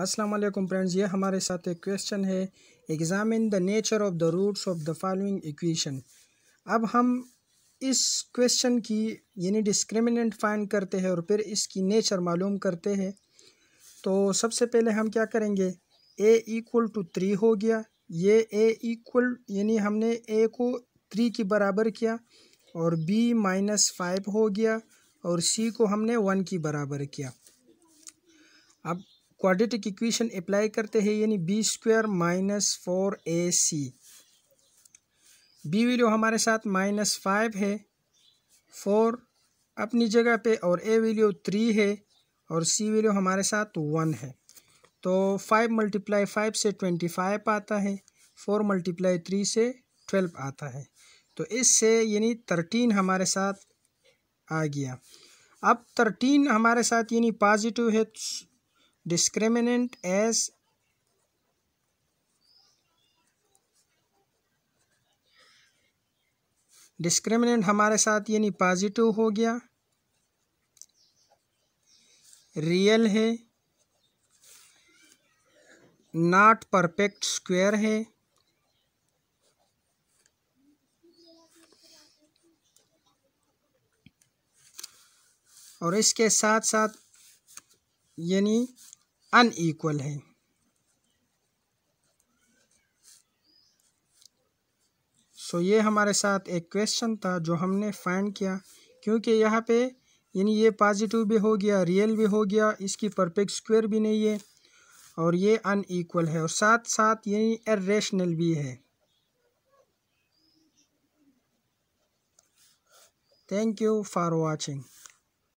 अस्सलाम वालेकुम फ्रेंड्स ये हमारे साथ एक क्वेश्चन है examine the nature of the roots of the following equation अब हम इस क्वेश्चन की यानी डिस्क्रिमिनेंट फाइंड करते हैं और फिर इसकी नेचर मालूम करते हैं तो सबसे पहले हम क्या करेंगे ए इक्वल टू थ्री हो गया ये ए इक्वल यानी हमने ए को थ्री के बराबर किया और बी माइनस फाइव हो गया और सी को हमने वन की बराबर किया अब क्वाड्रेटिक इक्वेशन अप्लाई करते हैं यानी B square minus four A C B value हमारे साथ माइनस फाइव है फोर अपनी जगह पे और ए वैल्यू थ्री है और सी वैल्यू हमारे साथ वन है तो फाइव मल्टीप्लाई फाइव से ट्वेंटी फाइव आता है फोर मल्टीप्लाई थ्री से ट्वेल्व आता है तो इससे यानी थर्टीन हमारे साथ आ गया अब थर्टीन हमारे साथ यानी पॉजिटिव है discriminant as डिस्क्रिमिनेंट हमारे साथ यानी पॉजिटिव हो गया रियल है नॉट परफेक्ट स्क्वायर है और इसके साथ साथ यानी अनईक्वल है सो so, ये हमारे साथ एक क्वेश्चन था जो हमने फाइंड किया क्योंकि यहाँ पे यानी ये पॉजिटिव भी हो गया रियल भी हो गया इसकी परफेक्ट स्क्वायर भी नहीं है और ये अनईक्वल है और साथ साथ यानी इरेशनल भी है थैंक यू फॉर वॉचिंग